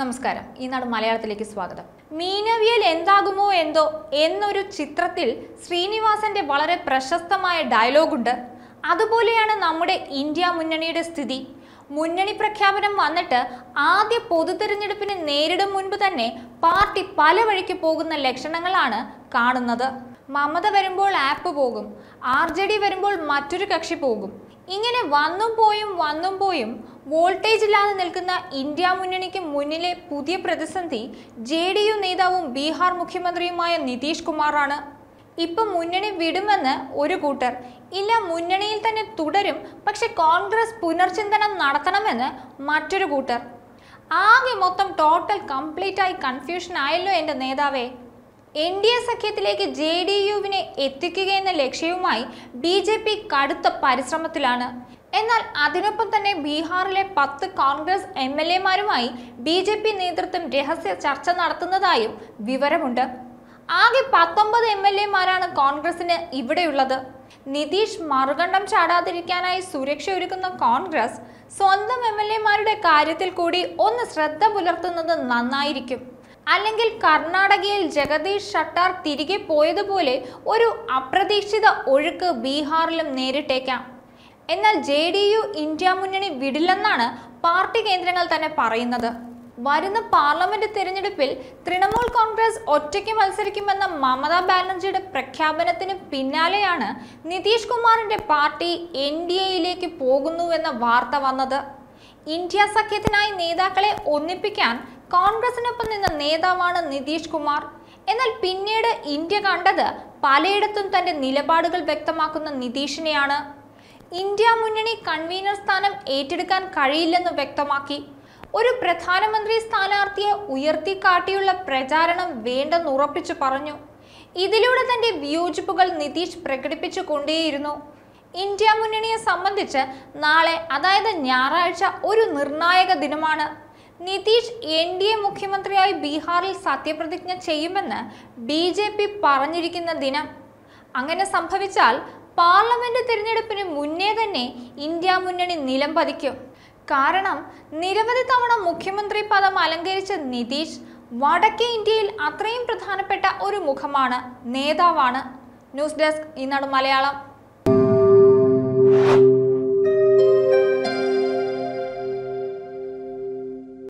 നമസ്കാരം ഈ നാട് മലയാളത്തിലേക്ക് സ്വാഗതം മീനവിയൽ എന്താകുമോ എന്തോ എന്നൊരു ചിത്രത്തിൽ ശ്രീനിവാസന്റെ വളരെ പ്രശസ്തമായ ഡയലോഗുണ്ട് അതുപോലെയാണ് നമ്മുടെ ഇന്ത്യ മുന്നണിയുടെ സ്ഥിതി മുന്നണി പ്രഖ്യാപനം വന്നിട്ട് ആദ്യ പൊതു തിരഞ്ഞെടുപ്പിന് നേരിടും മുൻപ് തന്നെ പാർട്ടി പല വഴിക്ക് പോകുന്ന ലക്ഷണങ്ങളാണ് കാണുന്നത് മമത വരുമ്പോൾ ആപ്പ് പോകും ആർ ജെ ഡി വരുമ്പോൾ മറ്റൊരു കക്ഷി പോകും ഇങ്ങനെ വന്നും പോയും വന്നും പോയും വോൾട്ടേജ് ഇല്ലാതെ നിൽക്കുന്ന ഇന്ത്യ മുന്നണിക്ക് മുന്നിലെ പുതിയ പ്രതിസന്ധി ജെ ഡി യു നേതാവും ബീഹാർ മുഖ്യമന്ത്രിയുമായ നിതീഷ് കുമാറാണ് ഇപ്പം മുന്നണി വിടുമെന്ന് ഒരു കൂട്ടർ ഇല്ല മുന്നണിയിൽ തന്നെ തുടരും പക്ഷെ കോൺഗ്രസ് പുനർചിന്തനം നടത്തണമെന്ന് മറ്റൊരു കൂട്ടർ ആകെ മൊത്തം ടോട്ടൽ കംപ്ലീറ്റ് ആയി കൺഫ്യൂഷൻ ആയല്ലോ എൻ്റെ നേതാവേ എൻ ഡി എ സഖ്യത്തിലേക്ക് ജെ ഡി യുവിനെ എത്തിക്കുകയെന്ന ലക്ഷ്യവുമായി ബി ജെ പി കടുത്ത പരിശ്രമത്തിലാണ് എന്നാൽ അതിനൊപ്പം തന്നെ ബീഹാറിലെ പത്ത് കോൺഗ്രസ് എം എൽ എമാരുമായി ബി ജെ പി നേതൃത്വം രഹസ്യ ചർച്ച നടത്തുന്നതായും വിവരമുണ്ട് ആകെ പത്തൊമ്പത് എം എൽ എമാരാണ് കോൺഗ്രസിന് ഇവിടെയുള്ളത് നിതീഷ് മറുകണ്ഠം ചാടാതിരിക്കാനായി സുരക്ഷ ഒരുക്കുന്ന കോൺഗ്രസ് സ്വന്തം എം എൽ എമാരുടെ കാര്യത്തിൽ കൂടി ഒന്ന് ശ്രദ്ധ പുലർത്തുന്നത് നന്നായിരിക്കും അല്ലെങ്കിൽ കർണാടകയിൽ ജഗദീഷ് ഷട്ടാർ തിരികെ പോയതുപോലെ ഒരു അപ്രതീക്ഷിത ഒഴുക്ക് ബീഹാറിലും നേരിട്ടേക്കാം എന്നാൽ ജെ ഡി യു ഇന്ത്യ മുന്നണി വിടില്ലെന്നാണ് പാർട്ടി കേന്ദ്രങ്ങൾ തന്നെ പറയുന്നത് വരുന്ന പാർലമെന്റ് തിരഞ്ഞെടുപ്പിൽ തൃണമൂൽ കോൺഗ്രസ് ഒറ്റയ്ക്ക് മത്സരിക്കുമെന്ന മമതാ ബാനർജിയുടെ പ്രഖ്യാപനത്തിന് പിന്നാലെയാണ് നിതീഷ് കുമാറിന്റെ പാർട്ടി എൻ ഡി എയിലേക്ക് പോകുന്നുവെന്ന വാർത്ത വന്നത് ഇന്ത്യ സഖ്യത്തിനായി നേതാക്കളെ ഒന്നിപ്പിക്കാൻ കോൺഗ്രസിനൊപ്പം നിന്ന നേതാവാണ് നിതീഷ് കുമാർ എന്നാൽ പിന്നീട് ഇന്ത്യ കണ്ടത് പലയിടത്തും തന്റെ നിലപാടുകൾ വ്യക്തമാക്കുന്ന നിതീഷിനെയാണ് ഇന്ത്യ മുന്നണി കൺവീനർ സ്ഥാനം ഏറ്റെടുക്കാൻ കഴിയില്ലെന്ന് വ്യക്തമാക്കി ഒരു പ്രധാനമന്ത്രി സ്ഥാനാർത്ഥിയെ ഉയർത്തിക്കാട്ടിയുള്ള പ്രചാരണം വേണ്ടെന്ന് ഉറപ്പിച്ചു പറഞ്ഞു ഇതിലൂടെ തന്റെ വിയോജിപ്പുകൾ നിതീഷ് പ്രകടിപ്പിച്ചു കൊണ്ടേയിരുന്നു ഇന്ത്യ മുന്നണിയെ സംബന്ധിച്ച് നാളെ അതായത് ഞായറാഴ്ച ഒരു നിർണായക ദിനമാണ് നിതീഷ് എൻ ഡി എ മുഖ്യമന്ത്രിയായി ബീഹാറിൽ സത്യപ്രതിജ്ഞ ചെയ്യുമെന്ന് ബി ജെ പി പറഞ്ഞിരിക്കുന്ന ദിനം അങ്ങനെ സംഭവിച്ചാൽ പാർലമെന്റ് തിരഞ്ഞെടുപ്പിന് മുന്നേ തന്നെ ഇന്ത്യ മുന്നണി നിലം പതിക്കും കാരണം നിരവധി തവണ മുഖ്യമന്ത്രി പദം അലങ്കരിച്ച നിതീഷ് വടക്കേ ഇന്ത്യയിൽ അത്രയും പ്രധാനപ്പെട്ട ഒരു മുഖമാണ് നേതാവാണ് ന്യൂസ് ഡെസ്ക് ഇന്നാണ് മലയാളം